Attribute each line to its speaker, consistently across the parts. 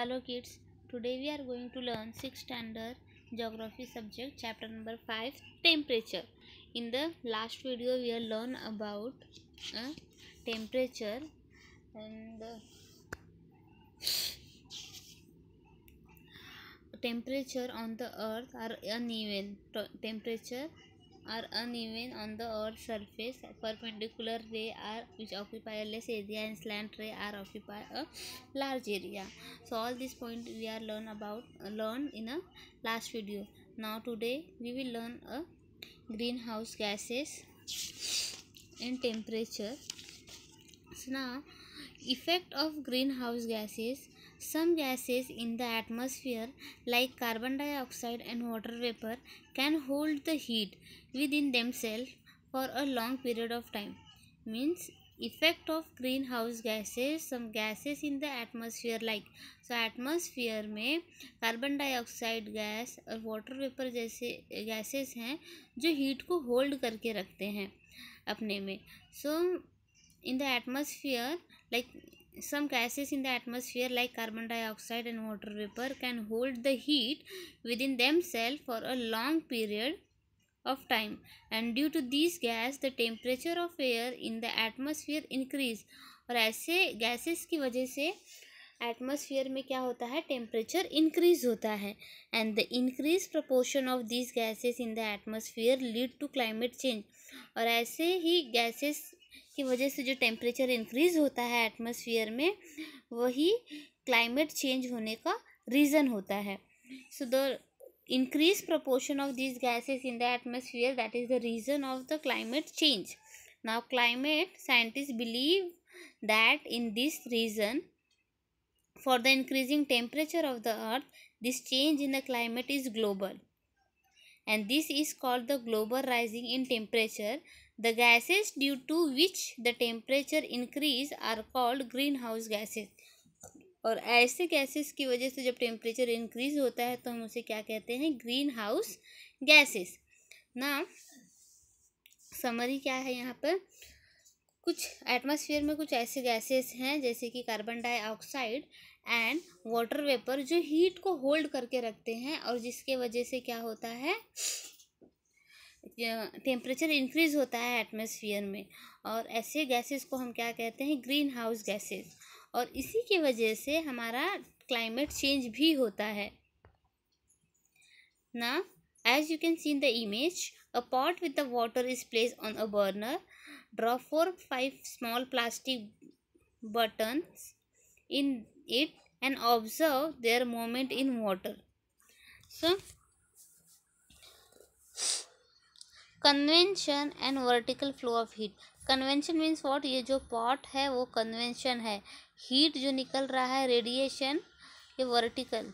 Speaker 1: hello kids today we are going to learn 6th standard geography subject chapter number 5 temperature in the last video we have learned about uh, temperature and uh, temperature on the earth are uneven temperature are uneven on the earth's surface perpendicular rays are which occupy a less area and slant rays are occupy a large area so all these points we are learn about learn in a last video now today we will learn a greenhouse gases and temperature so now effect of greenhouse gases Some gases in the atmosphere like carbon dioxide and water vapor can hold the heat within themselves for a long period of time. Means effect of green gases some gases in the atmosphere like so atmosphere में carbon dioxide gas और water vapour जैसे gases हैं जो heat को hold करके रखते हैं अपने में so in the atmosphere like some gases in the atmosphere like carbon dioxide and water vapor can hold the heat within themselves for a long period of time and due to these gas the temperature of air in the atmosphere increase और ऐसे gases की वजह से atmosphere में क्या होता है temperature increase होता है and the increase proportion of this gases in the atmosphere lead to climate change और ऐसे ही गैसेस की वजह से जो टेम्परेचर इंक्रीज होता है एटमोसफियर में वही क्लाइमेट चेंज होने का रीज़न होता है so the increase proportion of this gases in the atmosphere that is the reason of the climate change now climate scientist believe that in this reason for the increasing temperature of the earth this change in the climate is global and this is called the global rising in temperature The gases due to which the temperature increase are called greenhouse gases. और ऐसे gases की वजह से जब temperature increase होता है तो हम उसे क्या कहते हैं ग्रीन हाउस गैसेस ना समरी क्या है यहाँ पर कुछ एटमॉस्फेयर में कुछ ऐसे गैसेस हैं जैसे कि carbon dioxide and water vapour जो हीट को होल्ड करके रखते हैं और जिसके वजह से क्या होता है टेम्परेचर इंक्रीज़ होता है एटमॉस्फेयर में और ऐसे गैसेस को हम क्या कहते हैं ग्रीन हाउस गैसेस और इसी की वजह से हमारा क्लाइमेट चेंज भी होता है ना as you can see in the image a pot with the water is place on a burner draw four five small plastic button in it and observe their moment in water so convention and vertical flow of heat convention means what ये जो pot है वो convention है heat जो निकल रहा है radiation ये वर्टिकल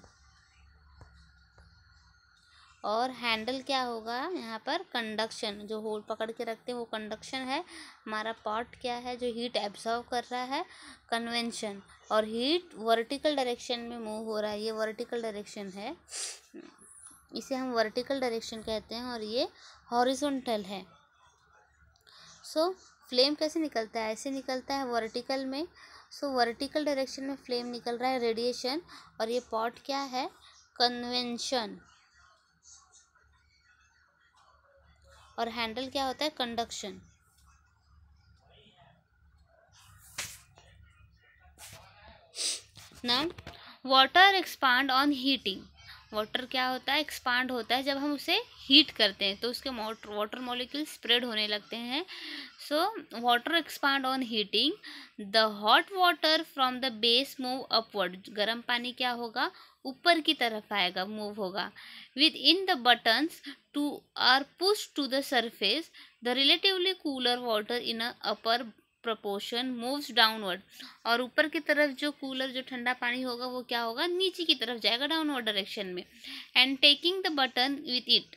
Speaker 1: और हैंडल क्या होगा यहाँ पर कंडक्शन जो होल पकड़ के रखते हैं वो कंडक्शन है हमारा पॉट क्या है जो हीट एब्जॉर्व कर रहा है कन्वेंशन और हीट वर्टिकल डायरेक्शन में मूव हो रहा है ये वर्टिकल डायरेक्शन है इसे हम वर्टिकल डायरेक्शन कहते हैं और ये हॉरिजॉन्टल है सो so, फ्लेम कैसे निकलता है ऐसे निकलता है वर्टिकल में सो वर्टिकल डायरेक्शन में फ्लेम निकल रहा है रेडिएशन और ये पॉट क्या है कन्वेंशन और हैंडल क्या होता है conduction now water expand on heating water क्या होता है एक्सपांड होता है जब हम उसे हीट करते हैं तो उसके मोटर वाटर मोलिक्यूल स्प्रेड होने लगते हैं so water expand on heating the hot water from the base move upward गर्म पानी क्या होगा ऊपर की तरफ आएगा मूव होगा with in the buttons to are push to the surface the relatively cooler water in a upper proportion moves downward और ऊपर की तरफ जो कूलर जो ठंडा पानी होगा वो क्या होगा नीचे की तरफ जाएगा डाउनवर्ड डायरेक्शन में and taking the button with it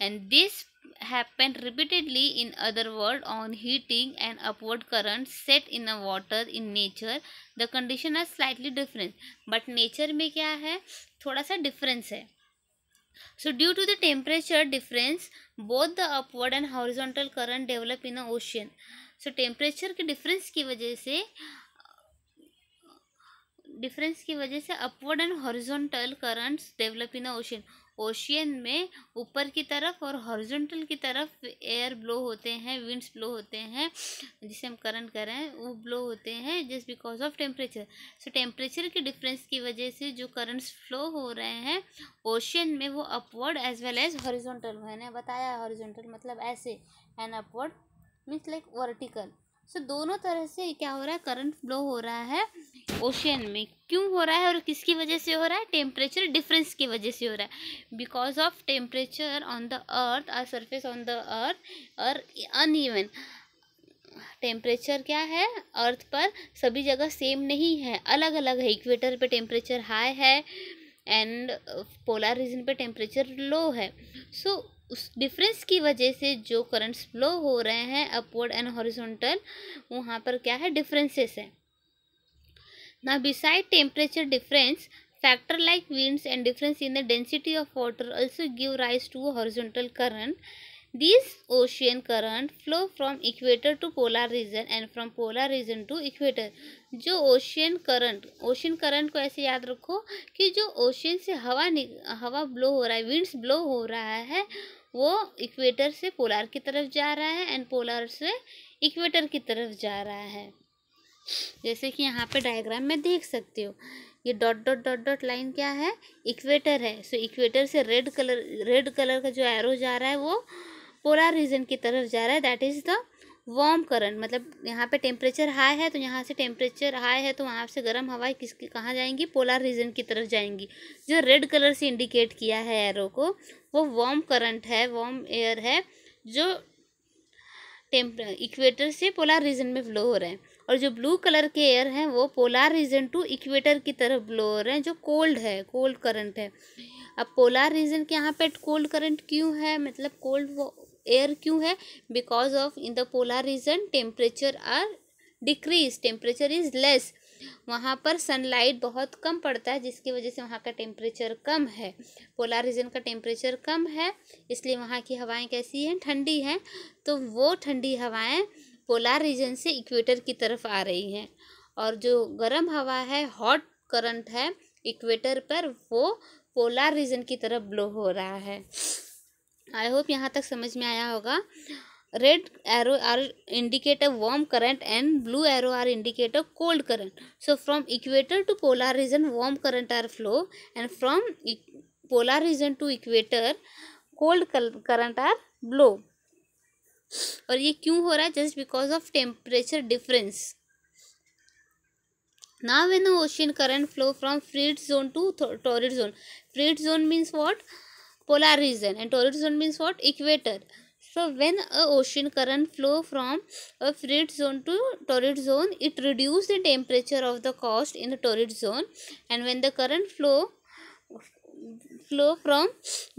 Speaker 1: and this happen repeatedly in other world on heating and upward current set in a water in nature the condition are slightly different but nature में क्या है थोड़ा सा difference है so due to the temperature difference both the upward and horizontal current develop in a ocean so temperature के difference की वजह से डिफरेंस की वजह से upward and horizontal currents develop in ocean ocean में ऊपर की तरफ और हॉरिजॉन्टल की तरफ एयर ब्लो होते हैं विंड्स ब्लो होते हैं जिसे हम करंट कर रहे हैं वो ब्लो होते हैं just because of temperature so temperature के डिफरेंस की वजह से जो करंट्स फ्लो हो रहे हैं ओशियन में वो upward as well as horizontal मैंने बताया हॉरिजॉन्टल मतलब ऐसे and upward means like vertical so दोनों तरह से क्या हो रहा है करंट फ्लो हो रहा है ओशियन में क्यों हो रहा है और किसकी वजह से हो रहा है टेम्परेचर डिफरेंस की वजह से हो रहा है because of temperature on the earth or surface on the earth और अनइवन टेम्परेचर क्या है अर्थ पर सभी जगह सेम नहीं है अलग अलग है इक्वेटर पे टेम्परेचर हाई है एंड पोलर रीजन पे टेम्परेचर लो है सो so, उस डिफरेंस की वजह से जो करंट्स फ्लो हो रहे हैं अपवर्ड एंड हॉरिजॉन्टल वहाँ पर क्या है डिफरेंसेस है ना beside temperature difference factor like winds and difference in the density of water also give rise to horizontal current this ocean current flow from equator to polar region and from polar region to equator जो ocean current ocean current को ऐसे याद रखो कि जो ocean से हवा हवा ब्लो हो रहा है विंड्स ब्लो हो रहा है वो इक्वेटर से पोलार की तरफ जा रहा है एंड पोलार से इक्वेटर की तरफ जा रहा है जैसे कि यहाँ पे डायग्राम में देख सकते हो ये dot dot dot dot line क्या है इक्वेटर है सो इक्वेटर से रेड कलर रेड कलर का जो एरो जा रहा है वो पोलार रीजन की तरफ जा रहा है that is the warm current मतलब यहाँ पे टेम्परेचर हाई है तो यहाँ से टेम्परेचर हाई है तो वहाँ से गर्म हवाएं किसकी कहाँ जाएंगी पोलर रीजन की तरफ जाएंगी जो रेड कलर से इंडिकेट किया है एरो को वो वार्म करंट है वार्म एयर है जो टेम्प इक्वेटर से पोलार रीजन में फ्लो हो रहे हैं और जो ब्लू कलर के एयर हैं वो पोलार रीजन टू इक्वेटर की तरफ ब्लो हो रहे हैं जो कोल्ड है कोल्ड करंट है अब पोलार रीजन के यहाँ पे कोल्ड करंट क्यों है मतलब कोल्ड एयर क्यों है because of in the polar region temperature are decrease temperature is less वहाँ पर सनलाइट बहुत कम पड़ता है जिसकी वजह से वहाँ का टेम्परेचर कम है पोलर रीजन का टेम्परेचर कम है इसलिए वहाँ की हवाएं कैसी हैं ठंडी हैं तो वो ठंडी हवाएं पोलर रीजन से इक्वेटर की तरफ आ रही हैं और जो गर्म हवा है हॉट करंट है इक्वेटर पर वो पोलर रीजन की तरफ ब्लो हो रहा है आई होप यहाँ तक समझ में आया होगा red arrow are indicator warm current and blue arrow are indicator cold current so from equator to polar region warm current are flow and from polar region to equator cold current are blow और ये क्यों हो रहा है just because of temperature difference now an ocean current flow from frigid zone to torrid zone frigid zone means what polar region and torrid zone means what equator so when a ocean current flow from a frigid zone to torrid zone it reduces the temperature of the coast in the torrid zone and when the current flow flow from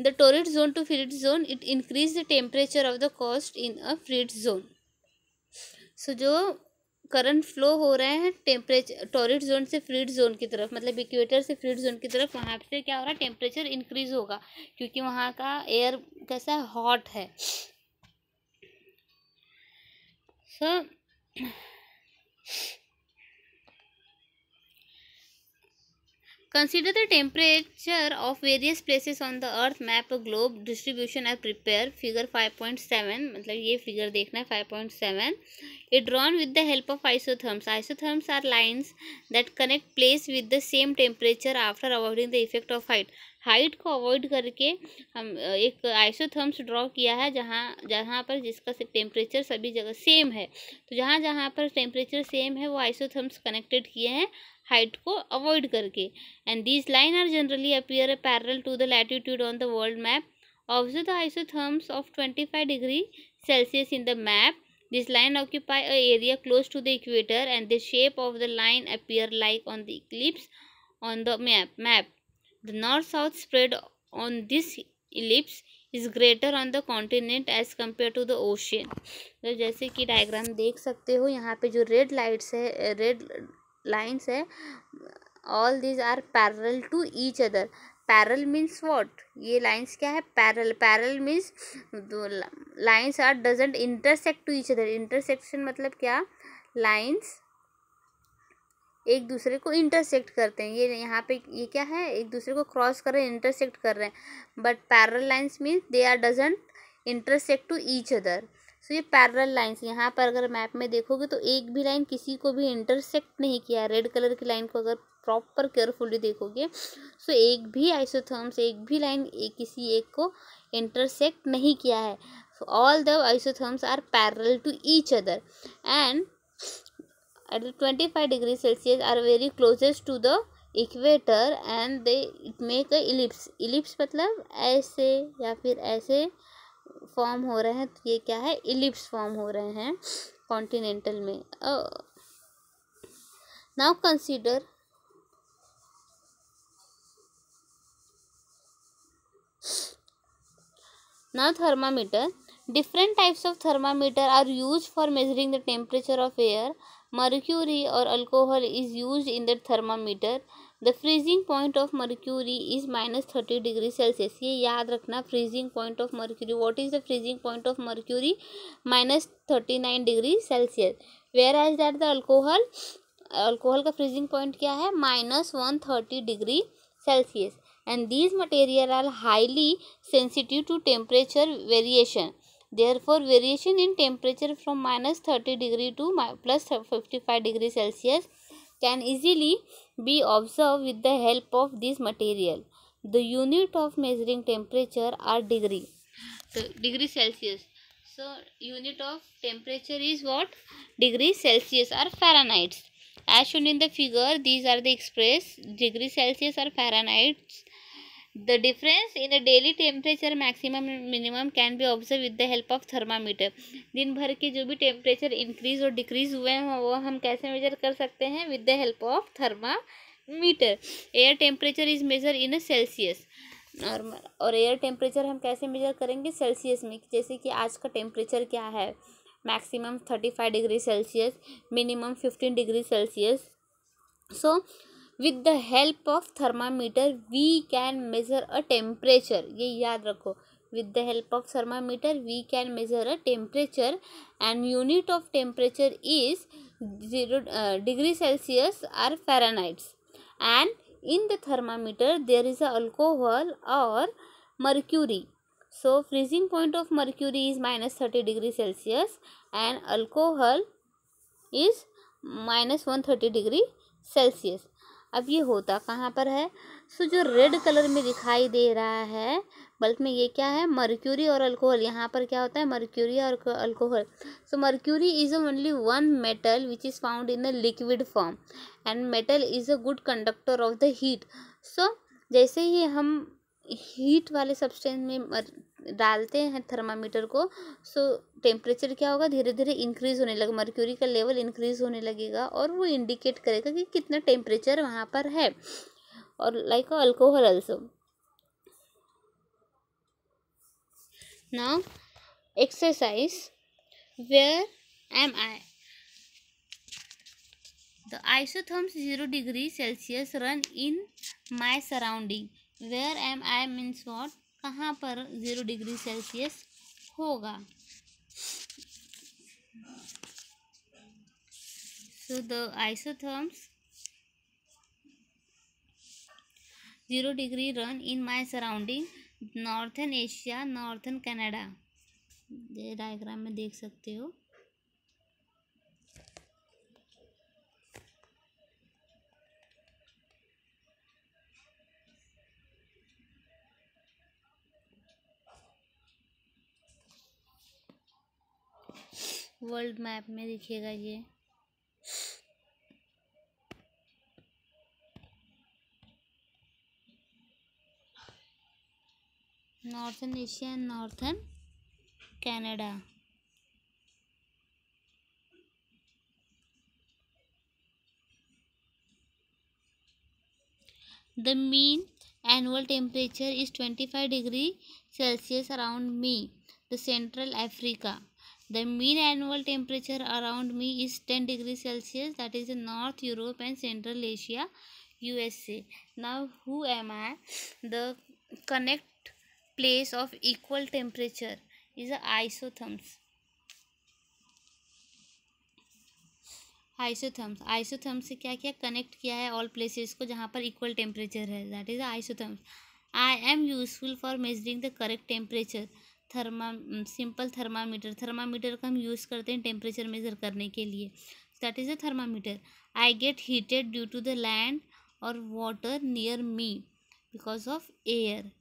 Speaker 1: the torrid zone to frigid zone it increase the temperature of the coast in a frigid zone so जो current flow हो रहे हैं temperature torrid zone से frigid zone की तरफ मतलब equator से frigid zone की तरफ वहाँ से क्या हो रहा है टेम्परेचर इंक्रीज होगा क्योंकि वहाँ का एयर कैसा है हॉट है so so, Consider the temperature of various places on the earth map a globe distribution and prepare figure 5.7 मतलब ये figure देखना है 5.7 it drawn with the help of isotherms isotherms are lines that connect place with the same temperature after avoiding the effect of height height को avoid करके हम एक isotherms draw किया है जहाँ जहाँ पर जिसका टेम्परेचर सभी जगह सेम है तो जहाँ जहाँ पर टेम्परेचर सेम है वो आइसोथर्म्स कनेक्टेड किए हैं हाइट को अवॉइड करके and this line are generally appear parallel to the latitude on the world map observe the isotherms of twenty five degree Celsius in the map this line occupy a area close to the equator and the shape of the line appear like on the eclipse on the map map the north south spread on this ellipse is greater on the continent as compare to the ocean जैसे कि diagram देख सकते हो यहाँ पे जो red lights है red lines है all these are parallel to each other parallel means what ये लाइन्स क्या है parallel parallel means lines are doesn't intersect to each other intersection मतलब क्या लाइन्स एक दूसरे को इंटरसेक्ट करते हैं ये यहाँ पे ये क्या है एक दूसरे को क्रॉस कर रहे हैं इंटरसेक्ट कर रहे हैं but parallel lines means they are doesn't intersect to each other so ये पैरल लाइन्स यहाँ पर अगर मैप में देखोगे तो एक भी लाइन किसी को भी इंटरसेक्ट नहीं किया है रेड कलर की लाइन को अगर प्रॉपर केयरफुली देखोगे सो एक भी आइसोथर्म्स एक भी लाइन एक किसी एक को इंटरसेक्ट नहीं किया है all the isotherms are parallel to each other and at twenty five degree Celsius are very closest to the equator and they it make a ellipse ellipse मतलब ऐसे या फिर ऐसे फॉर्म हो रहे हैं तो ये क्या है इलिप्स फॉर्म हो रहे हैं कॉन्टिनेंटल में now consider now thermometer different types of thermometer are use for measuring the temperature of air mercury और alcohol is use in the thermometer the freezing point of mercury is minus thirty degree Celsius ये याद रखना freezing point of mercury what is the freezing point of mercury minus thirty nine degree Celsius whereas that the alcohol alcohol का freezing point क्या है minus one thirty degree Celsius and these material are highly sensitive to temperature variation for variation in temperature from minus thirty degree to plus fifty five degree Celsius can easily be observed with the help of this material. The unit of measuring temperature are degree, So, degree Celsius. So, unit of temperature is what? Degree Celsius or Fahrenheit. As shown in the figure, these are the express degree Celsius or Fahrenheit the difference in a daily temperature maximum minimum can be observe with the help of thermometer दिन भर के जो भी temperature increase और decrease हुए हैं वो हम कैसे मेजर कर सकते हैं with the help of thermometer air temperature is measure in a Celsius normal और एयर टेम्परेचर हम कैसे मेजर करेंगे सेल्सियस में जैसे कि आज का टेम्परेचर क्या है maximum thirty five degree Celsius minimum fifteen degree Celsius so with the help of thermometer we can measure a temperature ये याद रखो with the help of thermometer we can measure a temperature and unit of temperature is 0 uh, degree celsius or fahrenheit and in the thermometer there is a alcohol or mercury so freezing point of mercury is minus 30 degree celsius and alcohol is minus 130 degree celsius अब ये होता कहाँ पर है सो जो red colour में दिखाई दे रहा है बल्ब में ये क्या है मर्क्यूरी और अल्कोहल यहाँ पर क्या होता है मर्क्यूरी और alcohol so mercury is only one metal which is found in a liquid form and metal is a good conductor of the heat so जैसे ही हम हीट वाले सब्सटेंस में डालते हैं थर्मामीटर को सो टेम्परेचर क्या होगा धीरे धीरे इंक्रीज़ होने लगेगा मर्क्यूरी का लेवल इंक्रीज़ होने लगेगा और वो इंडिकेट करेगा कि कितना टेम्परेचर वहाँ पर है और like alcohol also now exercise where am I the isotherms zero degree Celsius run in my surrounding where am I means what कहाँ पर ज़ीरो डिग्री सेल्सियस होगा so the isotherms zero degree run in my surrounding northern Asia northern Canada ये diagram में देख सकते हो world map में दिखेगा ये northern Asia and northern Canada the mean annual temperature is twenty five degree Celsius around me central Africa The mean annual temperature around me is 10 degree Celsius that is in North Europe and Central Asia USA. Now who am I? The connect place of equal temperature is isotherms. Isotherms isotherms से क्या क्या connect किया है all places को जहाँ पर equal temperature है that is isotherms I am useful for measuring the correct temperature thermo simple thermometer thermometer का हम यूज़ करते हैं टेम्परेचर मेज़र करने के लिए that is a thermometer I get heated due to the land और water near me because of air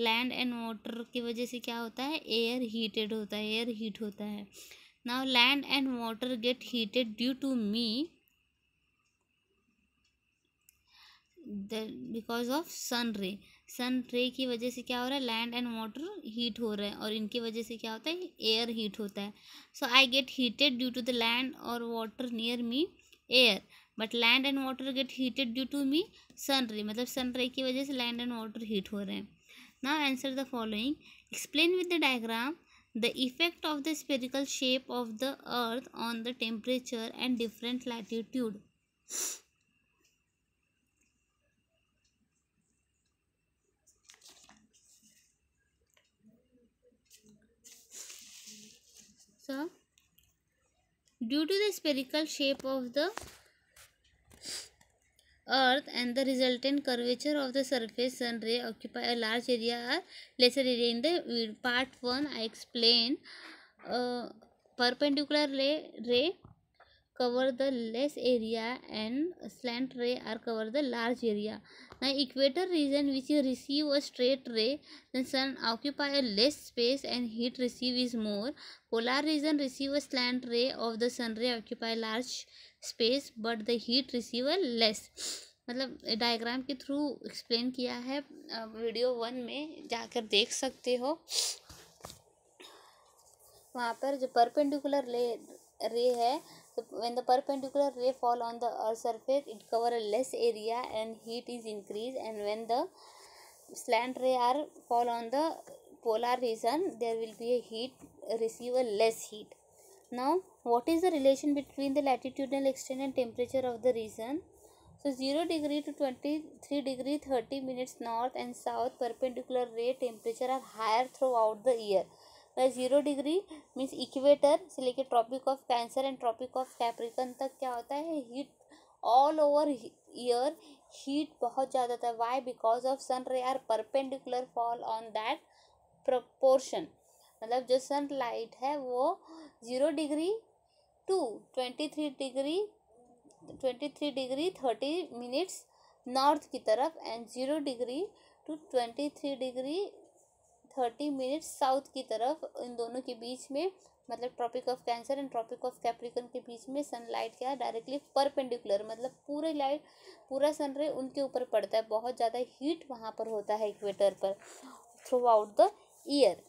Speaker 1: land and water की वजह से क्या होता है एयर हीटेड होता है एयर हीट होता है now land and water get heated due to me because of sun ray sun रे की वजह से क्या हो रहा है लैंड एंड वाटर हीट हो रहे हैं और इनकी वजह से क्या होता है एयर हीट होता है so I get heated due to the land और water near me air but land and water get heated due to me sun ray मतलब सन रे की वजह से लैंड एंड वाटर हीट हो रहे हैं now answer the following explain with the diagram the effect of the spherical shape of the earth on the temperature and different latitude So, due to the spherical shape of the earth and the resultant curvature of the surface sun ray occupy a large area or lesser area in the part 1 i explained uh, perpendicular ray, ray cover the less area and slant ray are cover the large area now equator region which receive a straight ray the sun occupy a less space and heat receive is more polar region receive a slant ray of the sun ray occupy large space but the heat receive a less मतलब diagram के through explain किया है video one में जाकर देख सकते हो वहाँ पर जो परपेंडिकुलर रे है when the perpendicular ray fall on the earth surface it cover a less area and heat is increased and when the slant ray are fall on the polar region there will be a heat receive a less heat now what is the relation between the latitudinal extent and temperature of the region so 0 degree to 23 degree 30 minutes north and south perpendicular ray temperature are higher throughout the year वह zero degree means equator से लेके tropic of cancer and tropic of capricorn तक क्या होता है heat all over year heat बहुत ज़्यादा था why because of sun ray are perpendicular fall on that proportion मतलब जो सन लाइट है वो zero degree to twenty three degree twenty three degree thirty minutes north की तरफ and zero degree to twenty three degree thirty minutes south की तरफ इन दोनों के बीच में मतलब tropic of cancer and tropic of capricorn के बीच में सनलाइट क्या डायरेक्टली परपेंडिकुलर मतलब पूरे लाइट पूरा सन रे उनके ऊपर पड़ता है बहुत ज़्यादा हीट वहाँ पर होता है इक्वेटर पर throughout the year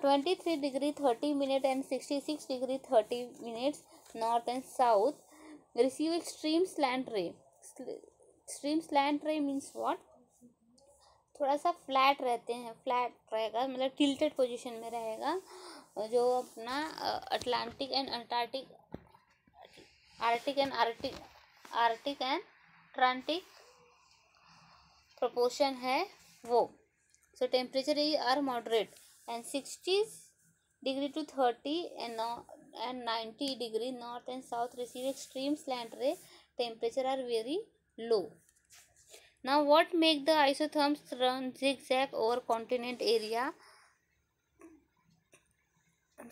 Speaker 1: twenty three degree thirty minute and sixty six degree thirty minutes north and south receive extreme slant ray extreme स्लैंड रे मीन्स वॉट थोड़ा सा फ्लैट रहते हैं फ्लैट रहेगा मतलब टिल्टेड पोजीशन में रहेगा जो अपना Atlantic and Antarctic Arctic and Arctic Arctic and Atlantic proportion है वो so temperature are moderate and sixty degree to thirty and and ninety degree north and south receive extreme slant ray temperature are very low now what make the isotherms run zigzag over continent area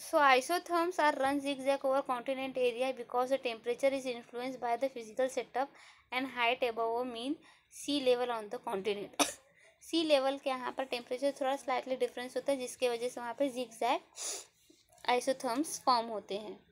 Speaker 1: so isotherms are run zigzag over continent area because the temperature is influenced by the physical setup and height above mean sea level on the continent sea level के यहाँ पर temperature थोड़ा slightly difference होता है जिसके वजह से वहाँ पर जिग जैग आइसोथर्म्स फॉर्म होते हैं